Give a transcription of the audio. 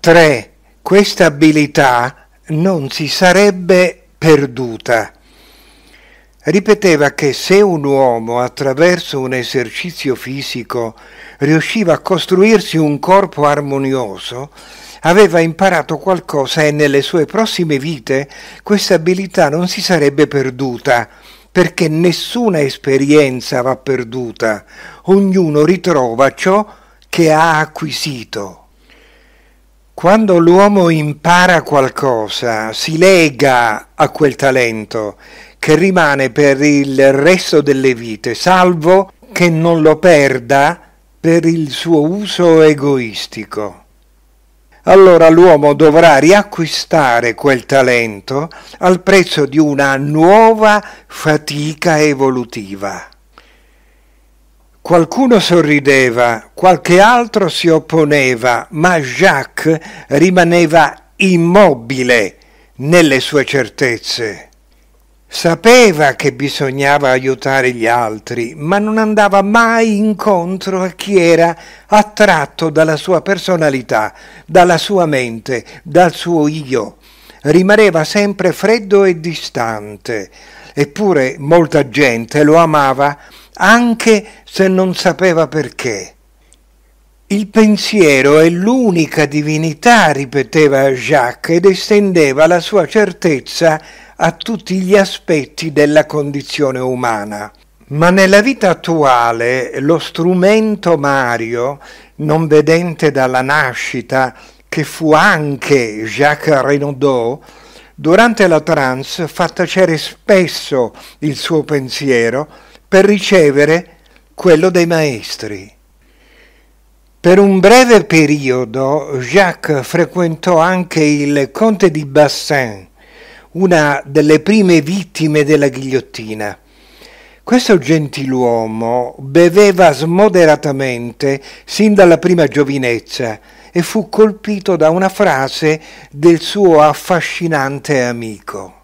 3. Questa abilità non si sarebbe perduta. Ripeteva che se un uomo attraverso un esercizio fisico riusciva a costruirsi un corpo armonioso, aveva imparato qualcosa e nelle sue prossime vite questa abilità non si sarebbe perduta, perché nessuna esperienza va perduta, ognuno ritrova ciò che ha acquisito. Quando l'uomo impara qualcosa, si lega a quel talento che rimane per il resto delle vite, salvo che non lo perda per il suo uso egoistico. Allora l'uomo dovrà riacquistare quel talento al prezzo di una nuova fatica evolutiva. Qualcuno sorrideva, qualche altro si opponeva, ma Jacques rimaneva immobile nelle sue certezze. Sapeva che bisognava aiutare gli altri, ma non andava mai incontro a chi era attratto dalla sua personalità, dalla sua mente, dal suo io rimaneva sempre freddo e distante, eppure molta gente lo amava anche se non sapeva perché. Il pensiero è l'unica divinità, ripeteva Jacques, ed estendeva la sua certezza a tutti gli aspetti della condizione umana. Ma nella vita attuale lo strumento Mario, non vedente dalla nascita, che fu anche Jacques Renaudot, durante la trance fa tacere spesso il suo pensiero per ricevere quello dei maestri. Per un breve periodo Jacques frequentò anche il conte di Bassin, una delle prime vittime della ghigliottina. Questo gentiluomo beveva smoderatamente sin dalla prima giovinezza e fu colpito da una frase del suo affascinante amico.